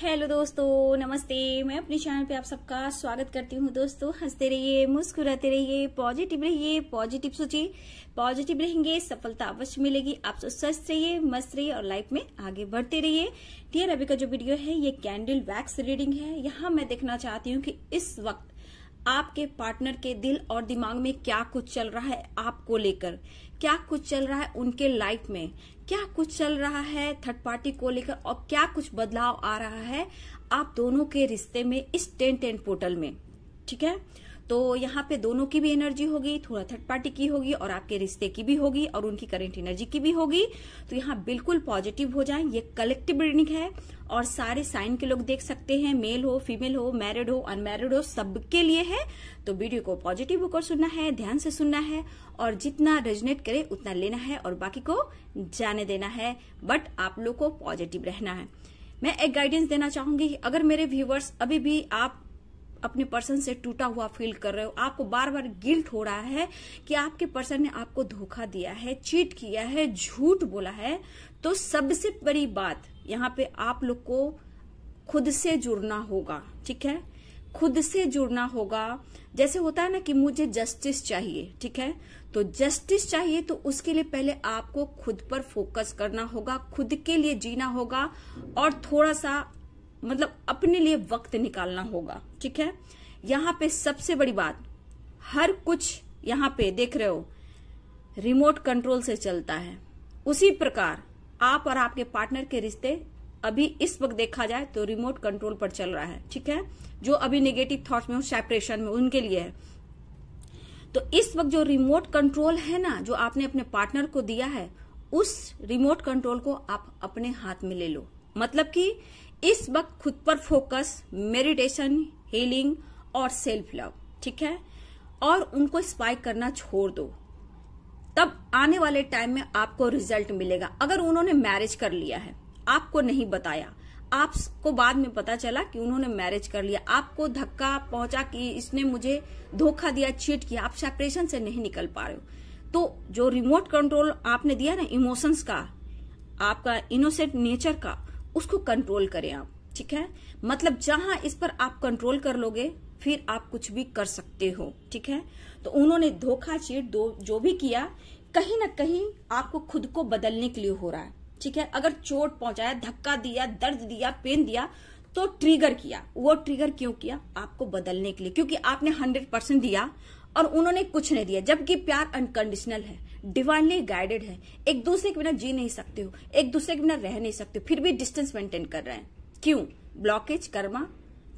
Hello दोस्तों नमस्ते मैं अपने चैनल पे आप सबका स्वागत करती हूँ दोस्तों हंसते रहिए मुस्कुराते रहिए पॉजिटिव रहिए पॉजिटिव सोचिए पॉजिटिव रहेंगे सफलता अवश्य मिलेगी आप सब तो स्वस्थ रहिए मस्त रहिए और लाइफ में आगे बढ़ते रहिए डियर अभी का जो वीडियो है ये कैंडल वैक्स रीडिंग है यहाँ मैं देखना चाहती हूँ कि इस वक्त आपके पार्टनर के दिल और दिमाग में क्या कुछ चल रहा है आपको लेकर क्या कुछ चल रहा है उनके लाइफ में क्या कुछ चल रहा है थर्ड पार्टी को लेकर और क्या कुछ बदलाव आ रहा है आप दोनों के रिश्ते में इस टेन टेन पोर्टल में ठीक है तो यहाँ पे दोनों की भी एनर्जी होगी थोड़ा थर्ड पार्टी की होगी और आपके रिश्ते की भी होगी और उनकी करेंट एनर्जी की भी होगी तो यहाँ बिल्कुल पॉजिटिव हो जाए ये कलेक्टिव रीडिंग है और सारे साइन के लोग देख सकते हैं मेल हो फीमेल हो मैरिड हो अनमैरिड हो सबके लिए है तो वीडियो को पॉजिटिव होकर सुनना है ध्यान से सुनना है और जितना रेजनेट करे उतना लेना है और बाकी को जाने देना है बट आप लोग को पॉजिटिव रहना है मैं एक गाइडेंस देना चाहूंगी अगर मेरे व्यूवर्स अभी भी आप अपने पर्सन से टूटा हुआ फील कर रहे हो आपको बार बार गिल्ट हो रहा है कि आपके पर्सन ने आपको धोखा दिया है चीट किया है झूठ बोला है तो सबसे बड़ी बात यहाँ पे आप लोग को खुद से जुड़ना होगा ठीक है खुद से जुड़ना होगा जैसे होता है ना कि मुझे जस्टिस चाहिए ठीक है तो जस्टिस चाहिए तो उसके लिए पहले आपको खुद पर फोकस करना होगा खुद के लिए जीना होगा और थोड़ा सा मतलब अपने लिए वक्त निकालना होगा ठीक है यहाँ पे सबसे बड़ी बात हर कुछ यहाँ पे देख रहे हो रिमोट कंट्रोल से चलता है उसी प्रकार आप और आपके पार्टनर के रिश्ते अभी इस वक्त देखा जाए तो रिमोट कंट्रोल पर चल रहा है ठीक है जो अभी नेगेटिव थॉट्स में हो सेपरेशन में उनके लिए है तो इस वक्त जो रिमोट कंट्रोल है ना जो आपने अपने पार्टनर को दिया है उस रिमोट कंट्रोल को आप अपने हाथ में ले लो मतलब कि इस वक्त खुद पर फोकस मेडिटेशन हीलिंग और सेल्फ लव ठीक है और उनको स्पाइक करना छोड़ दो तब आने वाले टाइम में आपको रिजल्ट मिलेगा अगर उन्होंने मैरिज कर लिया है आपको नहीं बताया आपको बाद में पता चला कि उन्होंने मैरिज कर लिया आपको धक्का पहुंचा कि इसने मुझे धोखा दिया चीट किया आप सेपरेशन से नहीं निकल पा रहे हो तो जो रिमोट कंट्रोल आपने दिया ना इमोशंस का आपका इनोसेंट नेचर का उसको कंट्रोल करें आप ठीक है मतलब जहां इस पर आप कंट्रोल कर लोगे फिर आप कुछ भी कर सकते हो ठीक है तो उन्होंने धोखा चीट दो जो भी किया कहीं ना कहीं आपको खुद को बदलने के लिए हो रहा है ठीक है अगर चोट पहुंचाया धक्का दिया दर्द दिया पेन दिया तो ट्रिगर किया वो ट्रिगर क्यों किया आपको बदलने के लिए क्योंकि आपने हंड्रेड परसेंट दिया और उन्होंने कुछ नहीं दिया जबकि प्यार अनकंडीशनल है डिवाइनली गाइडेड है एक दूसरे के बिना जी नहीं सकते हो एक दूसरे के बिना रह नहीं सकते फिर भी डिस्टेंस मेंटेन कर रहे हैं क्यों ब्लॉकेज कर्मा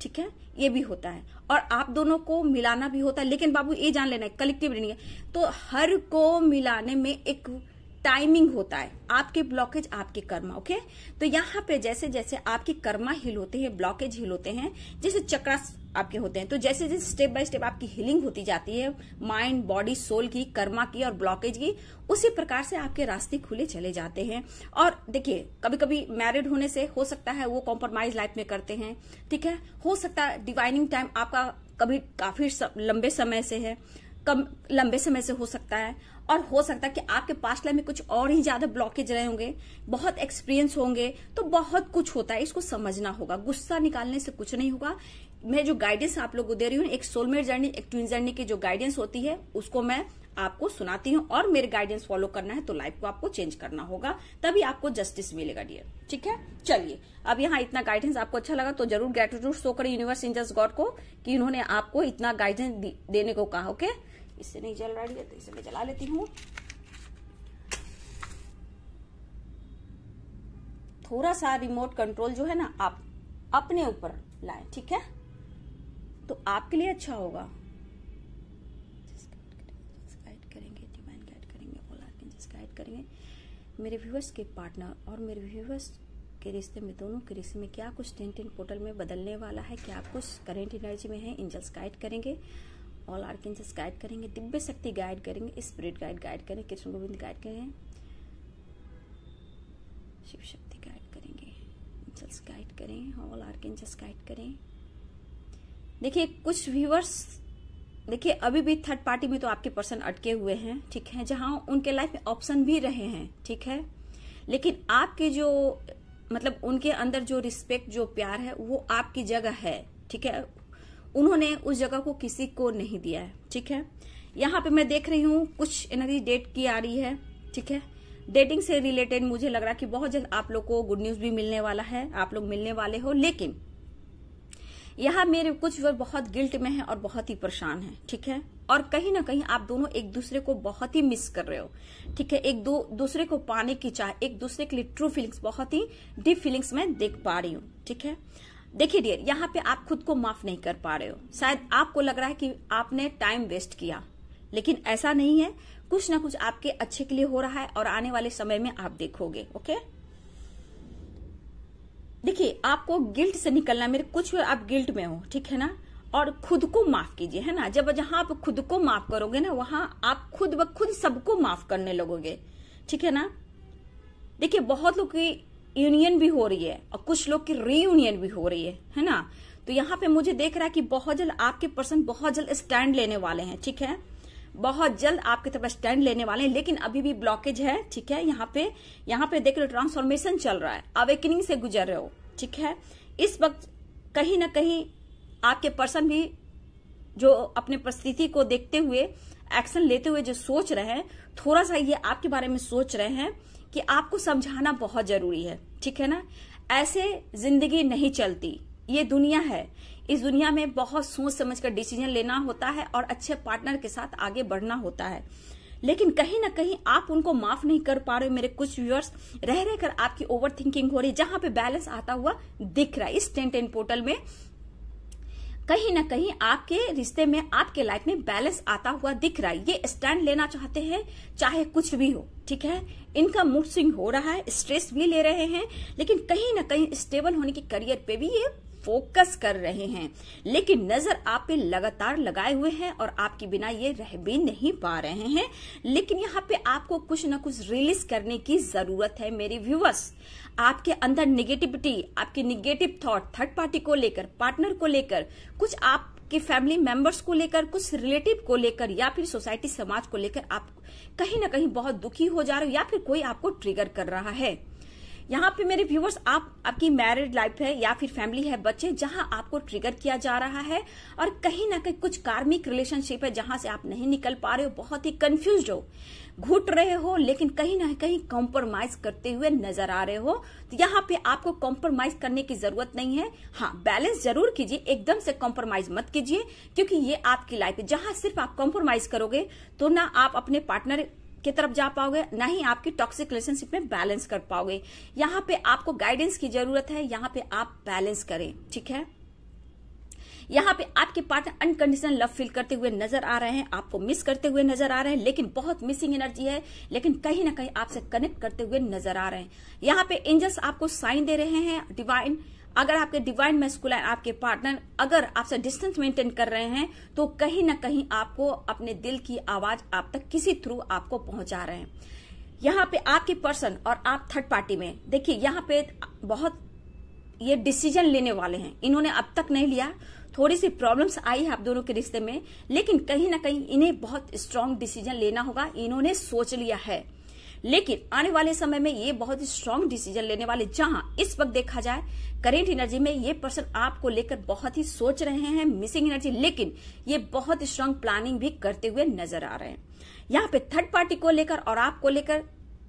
ठीक है ये भी होता है और आप दोनों को मिलाना भी होता है लेकिन बाबू ये जान लेना है कलेक्टिव रीडिंग है तो हर को मिलाने में एक टाइमिंग होता है आपके ब्लॉकेज आपके कर्मा ओके तो यहाँ पे जैसे जैसे आपके कर्मा हिल होते हैं ब्लॉकेज हिल होते हैं जैसे चक्रास आपके होते हैं तो जैसे जैसे स्टेप बाय स्टेप आपकी हीलिंग होती जाती है माइंड बॉडी सोल की कर्मा की और ब्लॉकेज की उसी प्रकार से आपके रास्ते खुले चले जाते हैं और देखिए कभी कभी मैरिड होने से हो सकता है वो कॉम्प्रोमाइज लाइफ में करते हैं ठीक है हो सकता है डिवाइनिंग टाइम आपका कभी काफी लंबे समय से है कम लंबे समय से हो सकता है और हो सकता है कि आपके पास्ट लाइफ में कुछ और ही ज्यादा ब्लॉकेज रहे होंगे बहुत एक्सपीरियंस होंगे तो बहुत कुछ होता है इसको समझना होगा गुस्सा निकालने से कुछ नहीं होगा मैं जो गाइडेंस आप लोग को दे रही हूँ एक सोलमेट जर्नी एक ट्विन जर्नी की जो गाइडेंस होती है उसको मैं आपको सुनाती हूँ और मेरे गाइडेंस फॉलो करना है तो लाइफ को आपको चेंज करना होगा तभी आपको जस्टिस मिलेगा डियर ठीक है चलिए अब यहाँ इतना गाइडेंस आपको अच्छा लगा तो जरूर ग्रेटिट्यूड शो करें यूनिवर्स इंजर्स गॉड को कि उन्होंने आपको इतना गाइडेंस देने को कहा ओके okay? इससे नहीं जल रही है तो इसे मैं जला लेती हूँ थोड़ा सा रिमोट कंट्रोल जो है ना आप अपने ऊपर लाए ठीक है तो आपके लिए अच्छा होगा करेंगे मेरे व्यूअर्स के पार्टनर और मेरे व्यूअर्स के रिश्ते में दोनों के रिश्ते में क्या कुछ टेंट इन पोर्टल में बदलने वाला है क्या कुछ करेंट एनर्जी में है इंजल्स गाइड करेंगे ऑल आर कैंसर्स गाइड करेंगे दिव्य शक्ति गाइड करेंगे स्पिरिट गाइड गाइड करेंगे कृष्ण गोविंद गाइड करें शिव शक्ति गाइड करेंगे एंजल्स गाइड करें ऑल आर कैंसर्स गाइड करें देखिए कुछ व्यूअर्स देखिए अभी भी थर्ड पार्टी में तो आपके पर्सन अटके हुए हैं ठीक है जहां उनके लाइफ में ऑप्शन भी रहे हैं ठीक है लेकिन आपके जो मतलब उनके अंदर जो रिस्पेक्ट जो प्यार है वो आपकी जगह है ठीक है उन्होंने उस जगह को किसी को नहीं दिया है ठीक है यहाँ पे मैं देख रही हूँ कुछ इनकी डेट की आ रही है ठीक है डेटिंग से रिलेटेड मुझे लग रहा है कि बहुत जल्द आप लोग को गुड न्यूज भी मिलने वाला है आप लोग मिलने वाले हो लेकिन यहाँ मेरे कुछ वर्ग बहुत गिल्ट में है और बहुत ही परेशान है ठीक है और कहीं ना कहीं आप दोनों एक दूसरे को बहुत ही मिस कर रहे हो ठीक है एक दो दूसरे को पाने की चाह एक दूसरे के लिए ट्रू फीलिंग्स बहुत ही डीप फीलिंग्स मैं देख पा रही हूँ ठीक है देखिए डियर यहाँ पे आप खुद को माफ नहीं कर पा रहे हो शायद आपको लग रहा है कि आपने टाइम वेस्ट किया लेकिन ऐसा नहीं है कुछ ना कुछ आपके अच्छे के लिए हो रहा है और आने वाले समय में आप देखोगे ओके देखिए आपको गिल्ट से निकलना मेरे कुछ आप गिल्ट में हो ठीक है ना और खुद को माफ कीजिए है ना जब जहां आप खुद को माफ करोगे ना वहां आप खुद ब खुद सबको माफ करने लगोगे ठीक है ना देखिए बहुत लोग की यूनियन भी हो रही है और कुछ लोग की रीयूनियन भी हो रही है है ना तो यहाँ पे मुझे देख रहा है कि बहुत जल्द आपके पर्सन बहुत जल्द स्टैंड लेने वाले हैं ठीक है बहुत जल्द आपकी तरफ स्टैंड लेने वाले हैं लेकिन अभी भी ब्लॉकेज है ठीक है यहाँ पे यहाँ पे देख रहे हो ट्रांसफॉर्मेशन चल रहा है अवेकनिंग से गुजर रहे हो ठीक है इस वक्त कहीं ना कहीं आपके पर्सन भी जो अपने परिस्थिति को देखते हुए एक्शन लेते हुए जो सोच रहे हैं थोड़ा सा ये आपके बारे में सोच रहे हैं कि आपको समझाना बहुत जरूरी है ठीक है ना ऐसे जिंदगी नहीं चलती ये दुनिया है इस दुनिया में बहुत सोच समझ कर डिसीजन लेना होता है और अच्छे पार्टनर के साथ आगे बढ़ना होता है लेकिन कहीं ना कहीं आप उनको माफ नहीं कर पा रहे मेरे कुछ व्यूअर्स रह रहकर आपकी ओवर थिंकिंग हो रही है जहां पे बैलेंस आता हुआ दिख रहा है इस टेंट एंड पोर्टल में कहीं ना कहीं आपके रिश्ते में आपके लाइफ में बैलेंस आता हुआ दिख रहा है ये स्टैंड लेना चाहते हैं चाहे कुछ भी हो ठीक है इनका मूड स्विंग हो रहा है स्ट्रेस भी ले रहे हैं लेकिन कहीं ना कहीं स्टेबल होने के करियर पे भी ये फोकस कर रहे हैं लेकिन नजर आप पे लगातार लगाए हुए हैं और आपके बिना ये रह भी नहीं पा रहे हैं लेकिन यहाँ पे आपको कुछ ना कुछ रिलीज करने की जरूरत है मेरे व्यूवर्स आपके अंदर निगेटिविटी आपके निगेटिव थॉट थर्ड पार्टी को लेकर पार्टनर को लेकर कुछ आप कि फैमिली मेंबर्स को लेकर कुछ रिलेटिव को लेकर या फिर सोसाइटी समाज को लेकर आप कहीं ना कहीं बहुत दुखी हो जा रहे हो या फिर कोई आपको ट्रिगर कर रहा है यहाँ पे मेरे व्यूवर्स आप आपकी मैरिड लाइफ है या फिर फैमिली है बच्चे जहां आपको ट्रिगर किया जा रहा है और कहीं ना कहीं कुछ कार्मिक रिलेशनशिप है जहां से आप नहीं निकल पा रहे हो बहुत ही कंफ्यूज हो घुट रहे हो लेकिन कहीं ना कहीं कॉम्प्रोमाइज करते हुए नजर आ रहे हो तो यहाँ पे आपको कॉम्प्रोमाइज करने की जरूरत नहीं है हाँ बैलेंस जरूर कीजिए एकदम से कॉम्प्रोमाइज मत कीजिए क्योंकि ये आपकी लाइफ है जहां सिर्फ आप कॉम्प्रोमाइज करोगे तो ना आप अपने पार्टनर की तरफ जा पाओगे ना ही आपकी टॉक्सिक रिलेशनशिप में बैलेंस कर पाओगे यहाँ पे आपको गाइडेंस की जरूरत है यहाँ पे आप बैलेंस करें ठीक है यहाँ पे आपके पार्टनर अनकंडीशनल लव फील करते हुए नजर आ रहे हैं आपको मिस करते हुए नजर आ रहे हैं लेकिन बहुत मिसिंग एनर्जी है लेकिन कहीं ना कहीं आपसे कनेक्ट करते हुए नजर आ रहे हैं यहाँ पे एंजल्स आपको साइन दे रहे हैं डिवाइन अगर आपके डिवाइन मेस्कुलाइन आपके पार्टनर अगर आपसे डिस्टेंस मेंटेन कर रहे हैं तो कहीं ना कहीं आपको अपने दिल की आवाज आप तक किसी थ्रू आपको पहुंचा रहे हैं यहाँ पे आपके पर्सन और आप थर्ड पार्टी में देखिए यहाँ पे बहुत ये डिसीजन लेने वाले हैं इन्होंने अब तक नहीं लिया थोड़ी सी प्रॉब्लम्स आई है आप दोनों के रिश्ते में लेकिन कहीं ना कहीं इन्हें बहुत स्ट्रांग डिसीजन लेना होगा इन्होंने सोच लिया है लेकिन आने वाले समय में ये बहुत स्ट्रांग डिसीजन लेने वाले जहां इस वक्त देखा जाए करेंट एनर्जी में ये पर्सन आपको लेकर बहुत ही सोच रहे हैं मिसिंग एनर्जी लेकिन ये बहुत स्ट्रांग प्लानिंग भी करते हुए नजर आ रहे हैं यहाँ पे थर्ड पार्टी को लेकर और आपको लेकर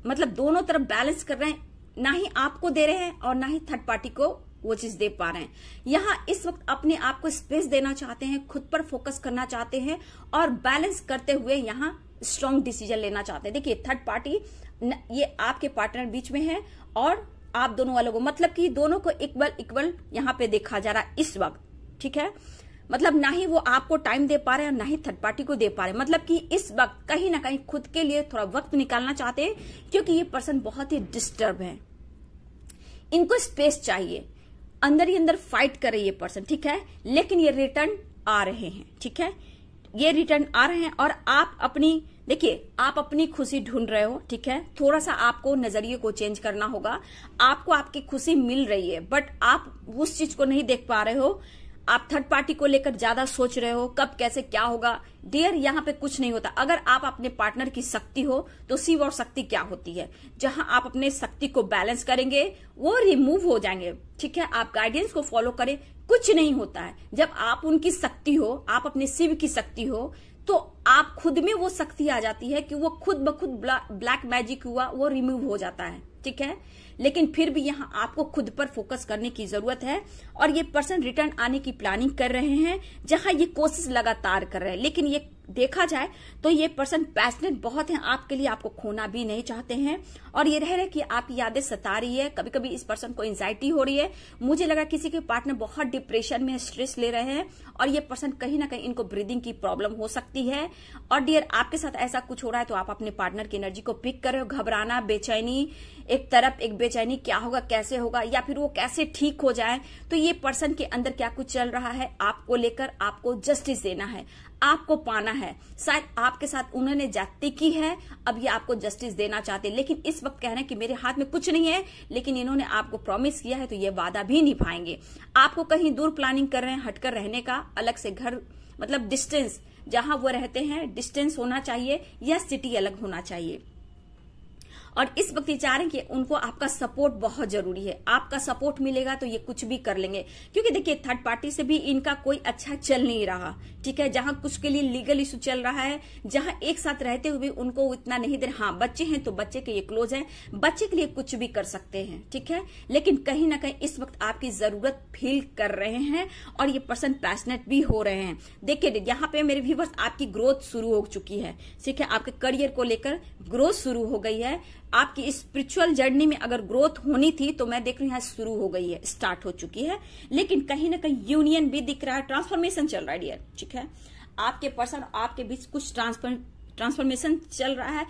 मतलब दोनों तरफ बैलेंस कर रहे हैं ना ही आपको दे रहे हैं और ना ही थर्ड पार्टी को वो चीज दे पा रहे हैं यहाँ इस वक्त अपने आप को स्पेस देना चाहते हैं खुद पर फोकस करना चाहते हैं और बैलेंस करते हुए यहाँ स्ट्रांग डिसीजन लेना चाहते हैं देखिए थर्ड पार्टी ये आपके पार्टनर बीच में है और आप दोनों वालों को मतलब कि दोनों को इक्वल इक्वल यहाँ पे देखा जा रहा है इस वक्त ठीक है मतलब ना ही वो आपको टाइम दे पा रहे हैं और ना ही थर्ड पार्टी को दे पा रहे हैं मतलब कि इस वक्त कहीं ना कहीं खुद के लिए थोड़ा वक्त निकालना चाहते हैं क्योंकि ये पर्सन बहुत ही डिस्टर्ब है इनको स्पेस चाहिए अंदर ही अंदर फाइट कर रही है पर्सन ठीक है लेकिन ये रिटर्न आ रहे हैं ठीक है ये रिटर्न आ रहे हैं और आप अपनी देखिए आप अपनी खुशी ढूंढ रहे हो ठीक है थोड़ा सा आपको नजरिए को चेंज करना होगा आपको आपकी खुशी मिल रही है बट आप उस चीज को नहीं देख पा रहे हो आप थर्ड पार्टी को लेकर ज्यादा सोच रहे हो कब कैसे क्या होगा डियर यहाँ पे कुछ नहीं होता अगर आप अपने पार्टनर की शक्ति हो तो शिव और शक्ति क्या होती है जहां आप अपने शक्ति को बैलेंस करेंगे वो रिमूव हो जाएंगे ठीक है आप गाइडेंस को फॉलो करें कुछ नहीं होता है जब आप उनकी शक्ति हो आप अपने शिव की शक्ति हो तो आप खुद में वो शक्ति आ जाती है कि वो खुद ब खुद ब्लैक मैजिक हुआ वो रिमूव हो जाता है ठीक है लेकिन फिर भी यहाँ आपको खुद पर फोकस करने की जरूरत है और ये पर्सन रिटर्न आने की प्लानिंग कर रहे हैं जहां ये कोशिश लगातार कर रहे हैं लेकिन ये देखा जाए तो ये पर्सन पैशनेट बहुत है आपके लिए आपको खोना भी नहीं चाहते हैं और ये रह रहे कि आप यादें सता रही है कभी कभी इस पर्सन को एंजाइटी हो रही है मुझे लगा किसी के पार्टनर बहुत डिप्रेशन में स्ट्रेस ले रहे हैं और ये पर्सन कहीं ना कहीं इनको ब्रीदिंग की प्रॉब्लम हो सकती है और डियर आपके साथ ऐसा कुछ हो रहा है तो आप अपने पार्टनर की एनर्जी को पिक कर रहे हो घबराना बेचैनी एक तरफ एक बेचैनी क्या होगा कैसे होगा या फिर वो कैसे ठीक हो जाए तो ये पर्सन के अंदर क्या कुछ चल रहा है आपको लेकर आपको जस्टिस देना है आपको पाना है शायद आपके साथ उन्होंने जाति की है अब ये आपको जस्टिस देना चाहते लेकिन इस वक्त कह रहे हैं कि मेरे हाथ में कुछ नहीं है लेकिन इन्होंने आपको प्रॉमिस किया है तो ये वादा भी निभाएंगे आपको कहीं दूर प्लानिंग कर रहे हैं हटकर रहने का अलग से घर मतलब डिस्टेंस जहां वो रहते हैं डिस्टेंस होना चाहिए या सिटी अलग होना चाहिए और इस वक्त ये चाह रहे हैं कि उनको आपका सपोर्ट बहुत जरूरी है आपका सपोर्ट मिलेगा तो ये कुछ भी कर लेंगे क्योंकि देखिए थर्ड पार्टी से भी इनका कोई अच्छा चल नहीं रहा ठीक है जहां कुछ के लिए लीगल इश्यू चल रहा है जहां एक साथ रहते हुए उनको इतना नहीं दे हाँ बच्चे हैं तो बच्चे के ये क्लोज है बच्चे के लिए कुछ भी कर सकते हैं ठीक है लेकिन कहीं ना कहीं इस वक्त आपकी जरूरत फील कर रहे हैं और ये पर्सन पैशनेट भी हो रहे हैं देखिए यहाँ पे मेरे व्यूवर्स आपकी ग्रोथ शुरू हो चुकी है ठीक है आपके करियर को लेकर ग्रोथ शुरू हो गई है आपकी स्पिरिचुअल जर्नी में अगर ग्रोथ होनी थी तो मैं देख रही हूँ शुरू हो गई है स्टार्ट हो चुकी है लेकिन कहीं ना कहीं यूनियन भी दिख रहा है ट्रांसफॉर्मेशन चल रहा है डियर ठीक है आपके पर्सन आपके बीच कुछ ट्रांसफॉर्मेशन चल रहा है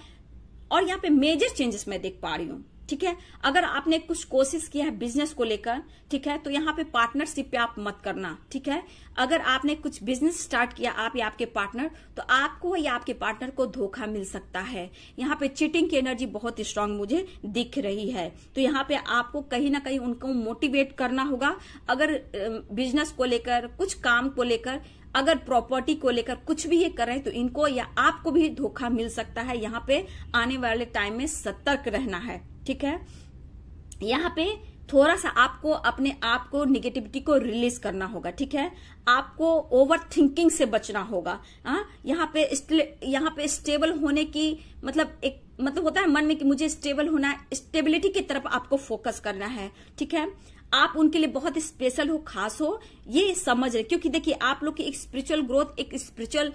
और यहाँ पे मेजर चेंजेस मैं देख पा रही हूँ ठीक है अगर आपने कुछ कोशिश किया है बिजनेस को लेकर ठीक है तो यहाँ पे पार्टनरशिप पे आप मत करना ठीक है अगर आपने कुछ बिजनेस स्टार्ट किया आप या आपके पार्टनर तो आपको या आपके पार्टनर को धोखा मिल सकता है यहाँ पे चीटिंग की एनर्जी बहुत स्ट्रांग मुझे दिख रही है तो यहाँ पे आपको कहीं ना कहीं उनको मोटिवेट करना होगा अगर बिजनेस को लेकर कुछ काम को लेकर अगर प्रॉपर्टी को लेकर कुछ भी ये कर रहे हैं तो इनको या आपको भी धोखा मिल सकता है यहाँ पे आने वाले टाइम में सतर्क रहना है ठीक है यहाँ पे थोड़ा सा आपको अपने आप को निगेटिविटी को रिलीज करना होगा ठीक है आपको ओवर थिंकिंग से बचना होगा आ? हाँ? यहाँ पे यहाँ पे स्टेबल होने की मतलब एक मतलब होता है मन में कि मुझे स्टेबल होना स्टेबिलिटी की तरफ आपको फोकस करना है ठीक है आप उनके लिए बहुत स्पेशल हो खास हो ये समझ रहे क्योंकि देखिए आप लोग की एक स्पिरिचुअल ग्रोथ एक स्पिरिचुअल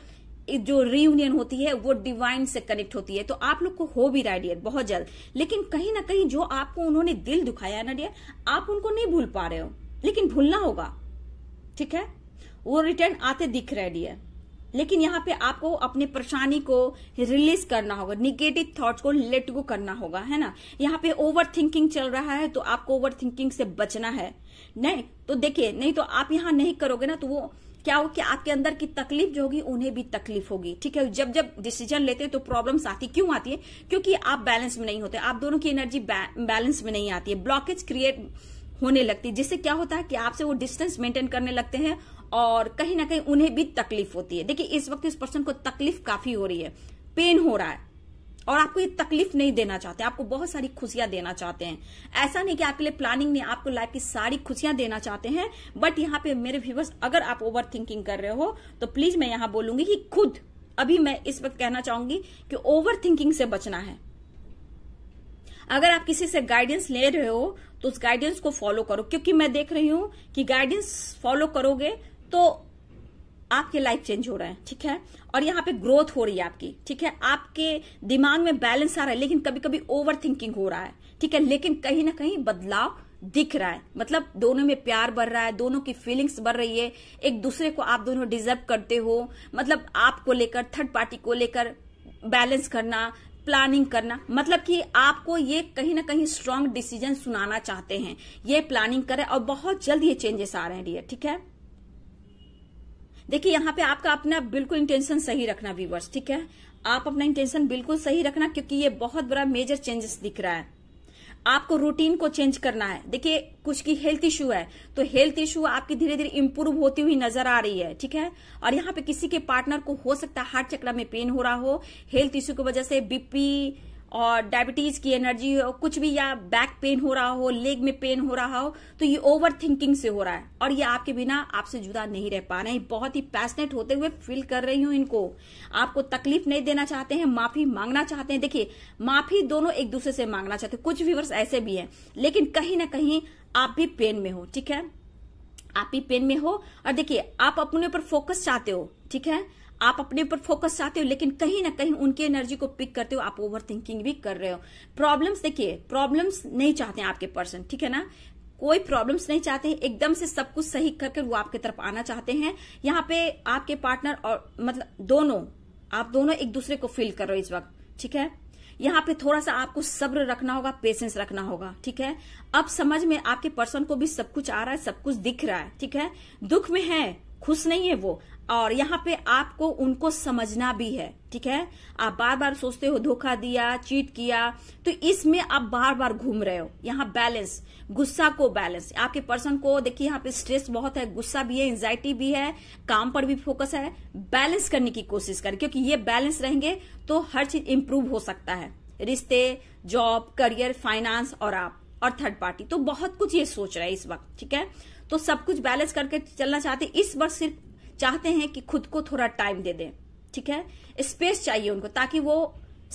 जो रीयूनियन होती है वो डिवाइन से कनेक्ट होती है तो आप लोग को हो भी रहा डियर बहुत जल्द लेकिन कहीं ना कहीं जो आपको उन्होंने दिल दुखाया ना डियर आप उनको नहीं भूल पा रहे हो लेकिन भूलना होगा ठीक है वो रिटर्न आते दिख रहे डियर लेकिन यहाँ पे आपको अपने परेशानी को रिलीज करना होगा निगेटिव थॉट को लेट गो करना होगा है ना यहाँ पे ओवर थिंकिंग चल रहा है तो आपको ओवर थिंकिंग से बचना है नहीं तो देखिए नहीं तो आप यहाँ नहीं करोगे ना तो वो क्या हो कि आपके अंदर की तकलीफ जो होगी उन्हें भी तकलीफ होगी ठीक है जब जब डिसीजन लेते हैं तो प्रॉब्लम्स आती क्यों आती है क्योंकि आप बैलेंस में नहीं होते आप दोनों की एनर्जी बैलेंस में नहीं आती है ब्लॉकेज क्रिएट होने लगती है जिससे क्या होता है कि आपसे वो डिस्टेंस मेंटेन करने लगते हैं और कहीं ना कहीं उन्हें भी तकलीफ होती है देखिए इस वक्त इस पर्सन को तकलीफ काफी हो रही है पेन हो रहा है और आपको ये तकलीफ नहीं देना चाहते आपको बहुत सारी खुशियां देना चाहते हैं ऐसा नहीं कि आपके लिए प्लानिंग नहीं आपको लाइफ की सारी खुशियां देना चाहते हैं बट यहाँ पे मेरे व्यूवर्स अगर आप ओवर थिंकिंग कर रहे हो तो प्लीज मैं यहां बोलूंगी कि खुद अभी मैं इस वक्त कहना चाहूंगी कि ओवर थिंकिंग से बचना है अगर आप किसी से गाइडेंस ले रहे हो तो उस गाइडेंस को फॉलो करो क्योंकि मैं देख रही हूं कि गाइडेंस फॉलो करोगे तो आपके लाइफ चेंज हो रहा है ठीक है और यहाँ पे ग्रोथ हो रही है आपकी ठीक है आपके दिमाग में बैलेंस आ रहा है लेकिन कभी कभी ओवर थिंकिंग हो रहा है ठीक है लेकिन कहीं ना कहीं बदलाव दिख रहा है मतलब दोनों में प्यार बढ़ रहा है दोनों की फीलिंग्स बढ़ रही है एक दूसरे को आप दोनों डिजर्व करते हो मतलब आपको लेकर थर्ड पार्टी को लेकर बैलेंस करना प्लानिंग करना मतलब कि आपको ये कहीं ना कहीं स्ट्रांग डिसीजन सुनाना चाहते हैं ये प्लानिंग करें और बहुत जल्द ये चेंजेस आ रहे हैं डियर ठीक है देखिए यहाँ पे आपका अपना बिल्कुल इंटेंशन सही रखना व्यूवर्स ठीक है आप अपना इंटेंशन बिल्कुल सही रखना क्योंकि ये बहुत बड़ा मेजर चेंजेस दिख रहा है आपको रूटीन को चेंज करना है देखिए कुछ की हेल्थ इश्यू है तो हेल्थ इश्यू आपकी धीरे धीरे इंप्रूव होती हुई नजर आ रही है ठीक है और यहाँ पे किसी के पार्टनर को हो सकता है हार्ट चक्रा में पेन हो रहा हो हेल्थ इश्यू की वजह से बीपी और डायबिटीज की एनर्जी कुछ भी या बैक पेन हो रहा हो लेग में पेन हो रहा हो तो ये ओवर थिंकिंग से हो रहा है और ये आपके बिना आपसे जुदा नहीं रह पा रहे बहुत ही पैशनेट होते हुए फील कर रही हूँ इनको आपको तकलीफ नहीं देना चाहते हैं माफी मांगना चाहते हैं देखिए माफी दोनों एक दूसरे से मांगना चाहते हैं कुछ व्यूवर्स ऐसे भी हैं लेकिन कहीं ना कहीं आप भी पेन में हो ठीक है आप भी पेन में हो और देखिए आप अपने ऊपर फोकस चाहते हो ठीक है आप अपने ऊपर फोकस चाहते हो लेकिन कहीं ना कहीं उनकी एनर्जी को पिक करते हो आप ओवर थिंकिंग भी कर रहे हो प्रॉब्लम्स देखिए प्रॉब्लम्स नहीं चाहते हैं आपके पर्सन ठीक है ना कोई प्रॉब्लम्स नहीं चाहते हैं एकदम से सब कुछ सही करके वो आपके तरफ आना चाहते हैं यहाँ पे आपके पार्टनर और मतलब दोनों आप दोनों एक दूसरे को फील कर रहे हो इस वक्त ठीक है यहाँ पे थोड़ा सा आपको सब्र रखना होगा पेशेंस रखना होगा ठीक है अब समझ में आपके पर्सन को भी सब कुछ आ रहा है सब कुछ दिख रहा है ठीक है दुख में है खुश नहीं है वो और यहाँ पे आपको उनको समझना भी है ठीक है आप बार बार सोचते हो धोखा दिया चीट किया तो इसमें आप बार बार घूम रहे हो यहाँ बैलेंस गुस्सा को बैलेंस आपके पर्सन को देखिए यहाँ पे स्ट्रेस बहुत है गुस्सा भी है एंजाइटी भी है काम पर भी फोकस है बैलेंस करने की कोशिश करें क्योंकि ये बैलेंस रहेंगे तो हर चीज इम्प्रूव हो सकता है रिश्ते जॉब करियर फाइनेंस और आप और थर्ड पार्टी तो बहुत कुछ ये सोच रहा है इस वक्त ठीक है तो सब कुछ बैलेंस करके चलना चाहते इस बार सिर्फ चाहते हैं कि खुद को थोड़ा टाइम दे दें ठीक है स्पेस चाहिए उनको ताकि वो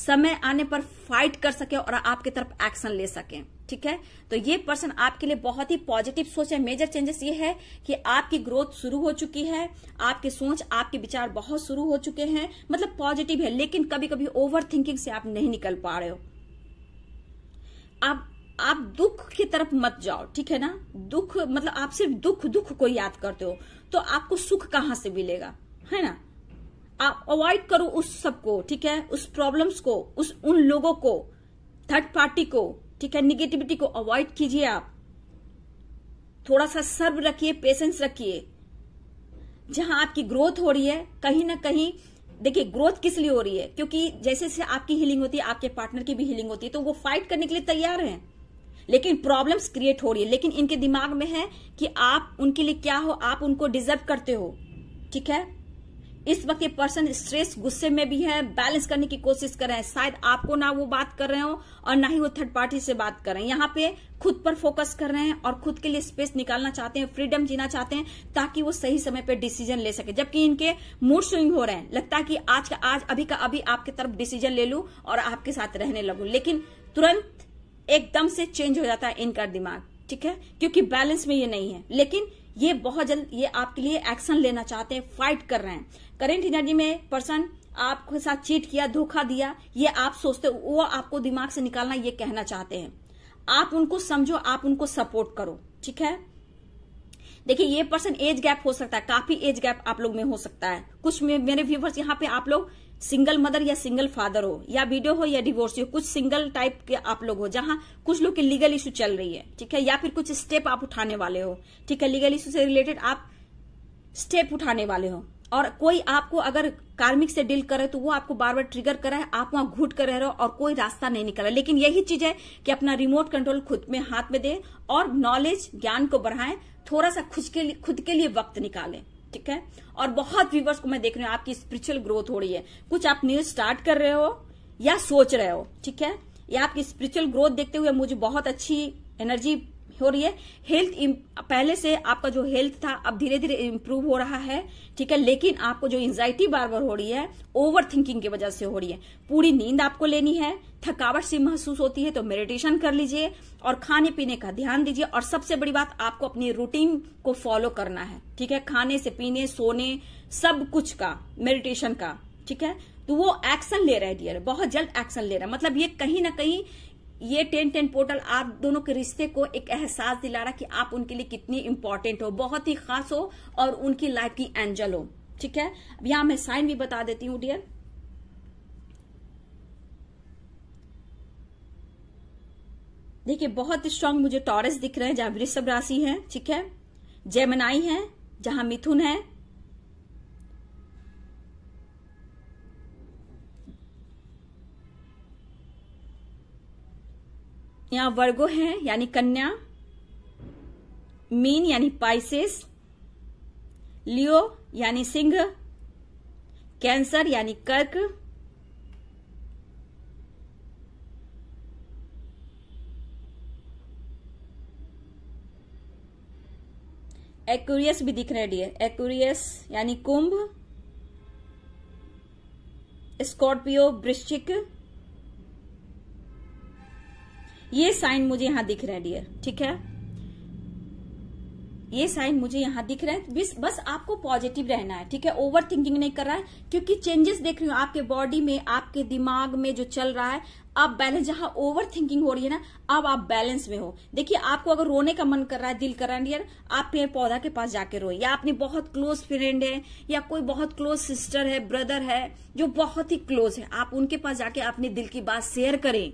समय आने पर फाइट कर सके और आपकी तरफ एक्शन ले सके ठीक है तो ये पर्सन आपके लिए बहुत ही पॉजिटिव सोच है मेजर चेंजेस ये है कि आपकी ग्रोथ शुरू हो चुकी है आपकी सोच आपके विचार बहुत शुरू हो चुके हैं मतलब पॉजिटिव है लेकिन कभी कभी ओवर थिंकिंग से आप नहीं निकल पा रहे हो आप आप दुख की तरफ मत जाओ ठीक है ना दुख मतलब आप सिर्फ दुख दुख को याद करते हो तो आपको सुख कहां से मिलेगा है ना आप अवॉइड करो उस सबको ठीक है उस प्रॉब्लम्स को उस उन लोगों को थर्ड पार्टी को ठीक है निगेटिविटी को अवॉइड कीजिए आप थोड़ा सा सर्व रखिए पेशेंस रखिए जहां आपकी ग्रोथ हो रही है कहीं ना कहीं देखिए ग्रोथ किस लिए हो रही है क्योंकि जैसे जैसे आपकी हीलिंग होती है आपके पार्टनर की भी हीलिंग होती है तो वो फाइट करने के लिए तैयार हैं लेकिन प्रॉब्लम्स क्रिएट हो रही है लेकिन इनके दिमाग में है कि आप उनके लिए क्या हो आप उनको डिजर्व करते हो ठीक है इस वक्त ये पर्सन स्ट्रेस गुस्से में भी है बैलेंस करने की कोशिश कर रहे हैं शायद आपको ना वो बात कर रहे हो और ना ही वो थर्ड पार्टी से बात कर रहे हैं यहाँ पे खुद पर फोकस कर रहे हैं और खुद के लिए स्पेस निकालना चाहते हैं फ्रीडम जीना चाहते हैं ताकि वो सही समय पर डिसीजन ले सके जबकि इनके मूड स्विंग हो रहे हैं लगता है कि आज का आज अभी का अभी आपकी तरफ डिसीजन ले लू और आपके साथ रहने लगू लेकिन तुरंत एकदम से चेंज हो जाता है इनका दिमाग ठीक है क्योंकि बैलेंस में ये नहीं है लेकिन ये बहुत जल्द ये आपके लिए एक्शन लेना चाहते हैं फाइट कर रहे हैं करेंट एनर्जी में पर्सन आपके साथ चीट किया धोखा दिया ये आप सोचते वो आपको दिमाग से निकालना ये कहना चाहते हैं आप उनको समझो आप उनको सपोर्ट करो ठीक है देखिए ये पर्सन एज गैप हो सकता है काफी एज गैप आप लोग में हो सकता है कुछ मेरे व्यूवर्स यहाँ पे आप लोग सिंगल मदर या सिंगल फादर हो या वीडियो हो या डिवोर्स हो कुछ सिंगल टाइप के आप लोग हो जहां कुछ लोग की लीगल इशू चल रही है ठीक है या फिर कुछ स्टेप आप उठाने वाले हो ठीक है लीगल इशू से रिलेटेड आप स्टेप उठाने वाले हो और कोई आपको अगर कार्मिक से डील करे तो वो आपको बार बार ट्रिगर करा है आप वहां घुट कर रह रहे हो और कोई रास्ता नहीं निकल रहा लेकिन यही चीज है कि अपना रिमोट कंट्रोल खुद में हाथ में दे और नॉलेज ज्ञान को बढ़ाएं थोड़ा सा खुद के लिए खुद के लिए वक्त निकालें ठीक है और बहुत व्यूवर्स को मैं देख रही हूँ आपकी स्पिरिचुअल ग्रोथ हो रही है कुछ आप न्यूज स्टार्ट कर रहे हो या सोच रहे हो ठीक है या आपकी स्पिरिचुअल ग्रोथ देखते हुए मुझे बहुत अच्छी एनर्जी हो रही है हेल्थ पहले से आपका जो हेल्थ था अब धीरे धीरे इम्प्रूव हो रहा है ठीक है लेकिन आपको जो एंजाइटी बार बार हो रही है ओवर थिंकिंग की वजह से हो रही है पूरी नींद आपको लेनी है थकावट सी महसूस होती है तो मेडिटेशन कर लीजिए और खाने पीने का ध्यान दीजिए और सबसे बड़ी बात आपको अपनी रूटीन को फॉलो करना है ठीक है खाने से पीने सोने सब कुछ का मेडिटेशन का ठीक है तो वो एक्शन ले रहा है डियर बहुत जल्द एक्शन ले रहा है मतलब ये कहीं ना कहीं ये टेन टेन पोर्टल आप दोनों के रिश्ते को एक एहसास दिला रहा कि आप उनके लिए कितनी इंपॉर्टेंट हो बहुत ही खास हो और उनकी लाइफ की एंजल हो ठीक है यहां मैं साइन भी बता देती हूं डियर देखिए बहुत स्ट्रांग मुझे टॉरस दिख रहे हैं जहां वृषभ राशि है ठीक है जेमनाई है जहां मिथुन है यहाँ वर्गो है यानी कन्या मीन यानी पाइसिस लियो यानी सिंह कैंसर यानी कर्क एक्यूरियस भी दिख रहे है डियर एक्यूरियस यानी कुंभ स्कॉर्पियो वृश्चिक ये साइन मुझे यहाँ दिख रहा है डियर ठीक है ये साइन मुझे यहाँ दिख रहे हैं बस बस आपको पॉजिटिव रहना है ठीक है ओवर थिंकिंग नहीं कर रहा है क्योंकि चेंजेस देख रही हूँ आपके बॉडी में आपके दिमाग में जो चल रहा है आप बैलेंस जहां ओवर थिंकिंग हो रही है ना अब आप बैलेंस में हो देखिए आपको अगर रोने का मन कर रहा है दिल कर रहा है यार आप पेड़ पौधा के पास जाके रोए या अपनी बहुत क्लोज फ्रेंड है या कोई बहुत क्लोज सिस्टर है ब्रदर है जो बहुत ही क्लोज है आप उनके पास जाके अपने दिल की बात शेयर करें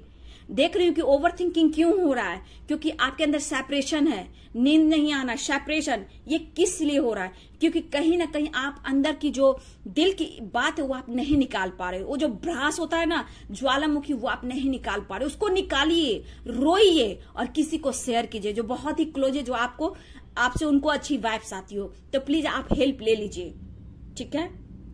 देख रही हूँ कि ओवर थिंकिंग क्यों हो रहा है क्योंकि आपके अंदर सेपरेशन है नींद नहीं आना सेपरेशन ये किस लिए हो रहा है क्योंकि कहीं ना कहीं आप अंदर की जो दिल की बात है वो आप नहीं निकाल पा रहे वो जो भ्रास होता है ना ज्वालामुखी वो आप नहीं निकाल पा रहे उसको निकालिए रोइए और किसी को शेयर कीजिए जो बहुत ही क्लोज है जो आपको आपसे उनको अच्छी वाइफ्स आती हो तो प्लीज आप हेल्प ले लीजिए ठीक है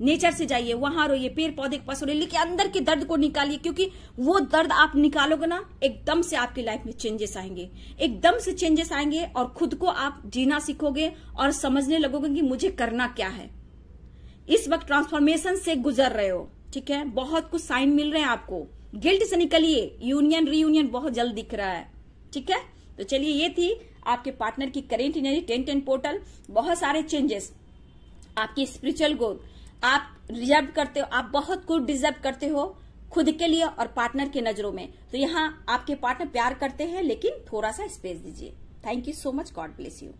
नेचर से जाइए वहां रोइए पेड़ पौधे के पास रोइए लेकिन अंदर के दर्द को निकालिए क्योंकि वो दर्द आप निकालोगे ना एकदम से आपकी लाइफ में चेंजेस आएंगे एकदम से चेंजेस आएंगे और खुद को आप जीना सीखोगे और समझने लगोगे कि मुझे करना क्या है इस वक्त ट्रांसफॉर्मेशन से गुजर रहे हो ठीक है बहुत कुछ साइन मिल रहे हैं आपको गिल्ट से निकलिए यूनियन रीयूनियन बहुत जल्द दिख रहा है ठीक है तो चलिए ये थी आपके पार्टनर की current energy ten ten portal बहुत सारे चेंजेस आपकी स्पिरिचुअल ग्रोथ आप रिजर्व करते हो आप बहुत कुछ डिजर्व करते हो खुद के लिए और पार्टनर की नजरों में तो यहाँ आपके पार्टनर प्यार करते हैं लेकिन थोड़ा सा स्पेस दीजिए thank you so much God bless you